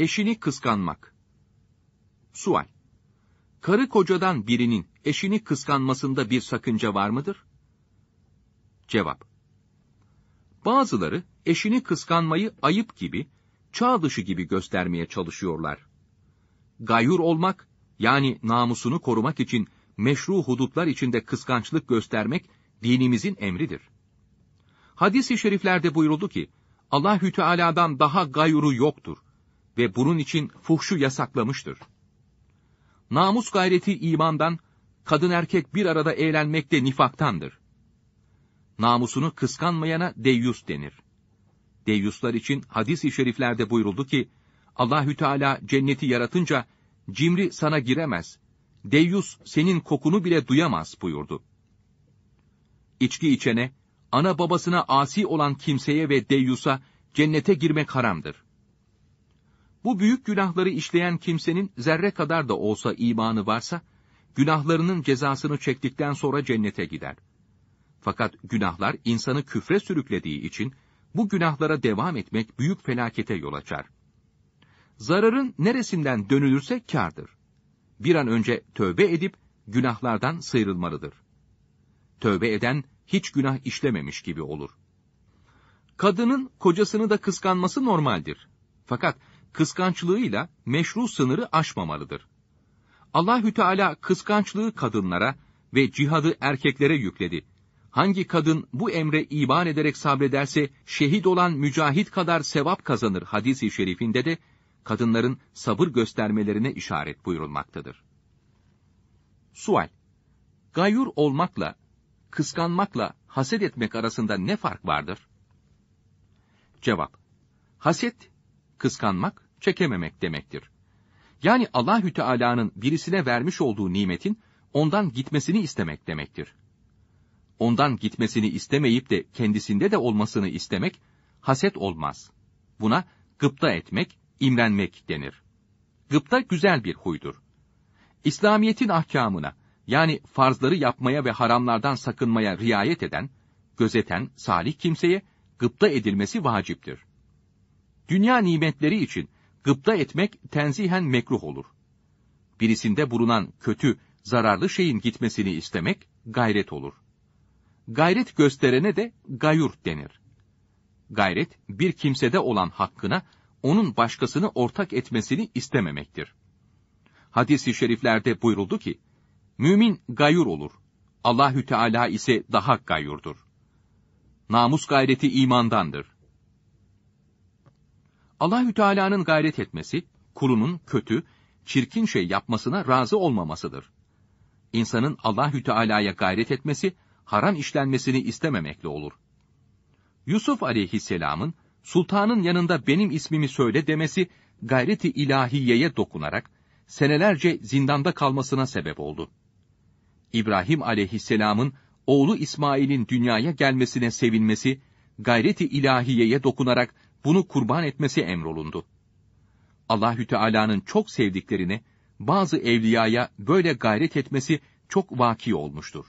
Eşini kıskanmak. Sual. Karı kocadan birinin eşini kıskanmasında bir sakınca var mıdır? Cevap. Bazıları eşini kıskanmayı ayıp gibi, çağ dışı gibi göstermeye çalışıyorlar. Gayur olmak, yani namusunu korumak için meşru hudutlar içinde kıskançlık göstermek dinimizin emridir. Hadis-i şeriflerde buyuruldu ki, Allahü Teala'dan daha gayuru yoktur ve bunun için fuhşu yasaklamıştır. Namus gayreti imandan, kadın erkek bir arada eğlenmek de nifaktandır. Namusunu kıskanmayana deyyus denir. Deyyuslar için hadis-i şeriflerde buyuruldu ki, Allahü Teala cenneti yaratınca, cimri sana giremez, deyyus senin kokunu bile duyamaz buyurdu. İçki içene, ana babasına asi olan kimseye ve deyyusa cennete girmek haramdır. Bu büyük günahları işleyen kimsenin zerre kadar da olsa imanı varsa, günahlarının cezasını çektikten sonra cennete gider. Fakat günahlar insanı küfre sürüklediği için, bu günahlara devam etmek büyük felakete yol açar. Zararın neresinden dönülürse kârdır. Bir an önce tövbe edip, günahlardan sıyrılmalıdır. Tövbe eden, hiç günah işlememiş gibi olur. Kadının kocasını da kıskanması normaldir. Fakat kıskançlığıyla meşru sınırı aşmamalıdır. Allahü Teala kıskançlığı kadınlara ve cihadı erkeklere yükledi. Hangi kadın bu emre iman ederek sabrederse şehit olan mücahit kadar sevap kazanır hadisi şerifinde de kadınların sabır göstermelerine işaret buyurulmaktadır. Sual Gayur olmakla, kıskanmakla haset etmek arasında ne fark vardır? Cevap Haset, kıskanmak, çekememek demektir. Yani Allahü Teala'nın birisine vermiş olduğu nimetin ondan gitmesini istemek demektir. Ondan gitmesini istemeyip de kendisinde de olmasını istemek haset olmaz. Buna gıpta etmek, imrenmek denir. Gıpta güzel bir huydur. İslamiyetin ahkamına yani farzları yapmaya ve haramlardan sakınmaya riayet eden, gözeten salih kimseye gıpta edilmesi vaciptir dünya nimetleri için gıpta etmek tenzihen mekruh olur. Birisinde bulunan kötü, zararlı şeyin gitmesini istemek gayret olur. Gayret gösterene de gayur denir. Gayret, bir kimsede olan hakkına, onun başkasını ortak etmesini istememektir. Hadis-i şeriflerde buyuruldu ki, Mümin gayur olur, Allahü Teala ise daha gayurdur. Namus gayreti imandandır. Allahü Teala'nın gayret etmesi, kulunun kötü, çirkin şey yapmasına razı olmamasıdır. İnsanın Allahü Teala'ya gayret etmesi, haram işlenmesini istememekle olur. Yusuf aleyhisselamın, sultanın yanında benim ismimi söyle demesi, gayreti ilahiyeye dokunarak, senelerce zindanda kalmasına sebep oldu. İbrahim aleyhisselamın, oğlu İsmail'in dünyaya gelmesine sevinmesi, gayreti ilahiyeye dokunarak, bunu kurban etmesi emrolundu. Allahü Teala'nın çok sevdiklerini bazı evliyaya böyle gayret etmesi çok vaki olmuştur.